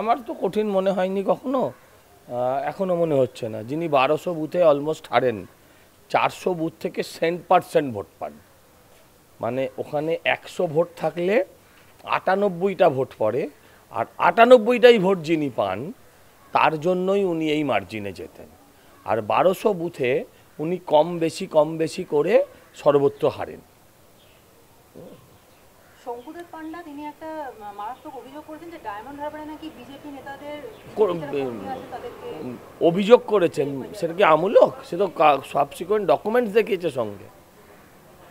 আমার তো কঠিন মনে হয়নি কখনো এখনও মনে হচ্ছে না যিনি বারোশো বুথে অলমোস্ট হারেন চারশো বুথ থেকে সেন্ট পার্সেন্ট ভোট পান মানে ওখানে একশো ভোট থাকলে আটানব্বইটা ভোট পড়ে আর আটানব্বইটাই ভোট যিনি পান তার জন্যই উনি এই মার্জিনে যেতেন আর বারোশো বুথে উনি কম বেশি কম বেশি করে সর্বত্র হারেন শঙ্কুদেব পান্ডা তিনি একটা মারাত্মক অভিযোগ করেছেন যে ডায়মন্ড হারবারে নাকি বিজেপি নেতাদের অভিযোগ করেছেন সেটা কি আমূলক সে তো সাবসিকোয়েন্ট ডকুমেন্টস দেখিয়েছে সঙ্গে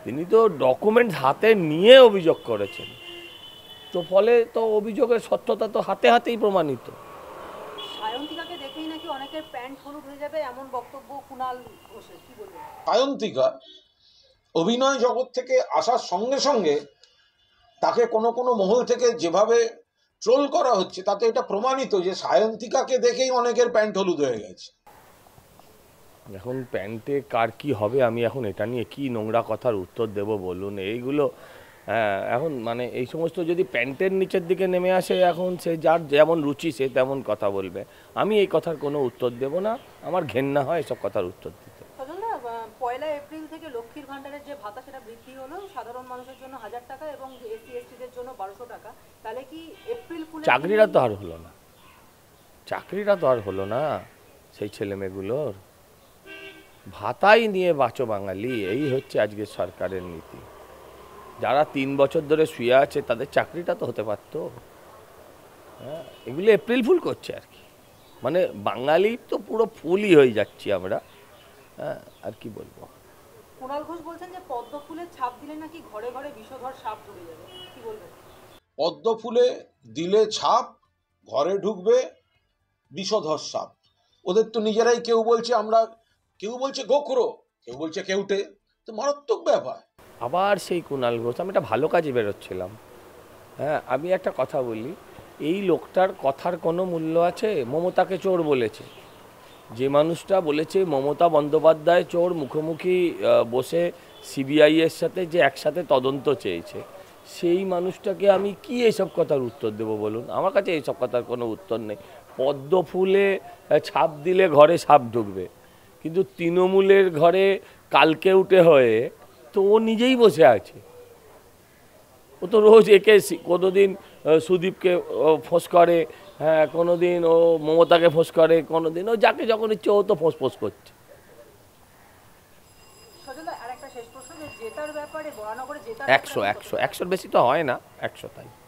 তিনি তো ডকুমেন্টস হাতে নিয়ে অভিযোগ করেছেন তো ফলে তো অভিযোগের সত্যতা তো হাতে হাতেই প্রমাণিত সায়ন্তিকাকে দেখেই নাকি অনেকের প্যান্ট হলুদ হয়ে যাবে এমন বক্তব্য ঘোষের কি বলবেন সায়ন্তিকা অভিনয় জগৎ থেকে আসার সঙ্গে সঙ্গে তাকে কোনো কোনো মহল থেকে যেভাবে ট্রোল করা হচ্ছে তাতে এটা প্রমাণিত যে সায়ন্তিকাকে দেখেই অনেকের প্যান্ট হলুদ হয়ে গেছে এখন প্যান্টে কার কি হবে আমি এখন এটা নিয়ে কি নোংরা কথার উত্তর দেব বলুন এইগুলো হ্যাঁ, এখন মানে এই সমস্ত যদি প্যান্টের নিচের দিকে নেমে আসে এখন সে যার যেমন রুচি সে তেমন কথা বলবে আমি এই কথার কোনো উত্তর দেব না আমার ঘেন্না হয় এসব কথার উত্তর দিতে পয়লা এপ্রিল থেকে লক্ষ্মীর ভাণ্ডারের যে ভাতা সেটা বৃদ্ধি হলো সাধারণ মানুষের জন্য হাজার টাকা এবং এসসি এসটিদের জন্য বারোশো টাকা তাহলে কি এপ্রিল চাকরিরা তো আর হলো না চাকরিটা তো আর হলো না সেই ছেলেমেয়েগুলোর ভাতাই নিয়ে বাঁচো বাঙালি এই হচ্ছে আজকে সরকারের নীতি যারা তিন বছর ধরে শুয়ে আছে তাদের চাকরিটা তো হতে পারতো হ্যাঁ এগুলো এপ্রিল ফুল করছে আর কি মানে বাঙালি তো পুরো ফুলই হয়ে যাচ্ছি আমরা আর কি বলবো কুণাল ঘোষ বলছেন যে পদ্ম ফুলে ছাপ দিলে নাকি ঘরে ঘরে বিষধর সাপ ঢুকে যাবে কি বলবেন পদ্ম ফুলে দিলে ছাপ ঘরে ঢুকবে বিষধর সাপ ওদের তো নিজেরাই কেউ বলছে আমরা কেউ বলছে গোখরো কেউ বলছে কেউটে তো মারাত্মক ব্যাপার আবার সেই কুণাল ঘোষ আমি একটা ভালো কাজে বেরোচ্ছিলাম হ্যাঁ আমি একটা কথা বলি এই লোকটার কথার কোনো মূল্য আছে মমতাকে চোর বলেছে যে মানুষটা বলেছে মমতা বন্দ্যোপাধ্যায় চোর মুখোমুখি বসে সিবিআই এর সাথে যে একসাথে তদন্ত চেয়েছে সেই মানুষটাকে আমি কি এইসব কথার উত্তর দেব বলুন আমার কাছে এইসব কথার কোনো উত্তর নেই পদ্ম ফুলে ছাপ দিলে ঘরে সাপ ঢুকবে কিন্তু তৃণমূলের ঘরে কালকে উঠে হয়ে তো ও নিজেই বসে আছে ও তো রোজ একে কোনোদিন সুদীপকে ফোঁস করে হ্যাঁ কোনো দিন ও মমতাকে ফোঁস করে কোনো দিন ও যাকে যখন ইচ্ছে ও তো ফোঁস ফোঁস করছে একশো একশো একশোর বেশি তো হয় না একশো তাই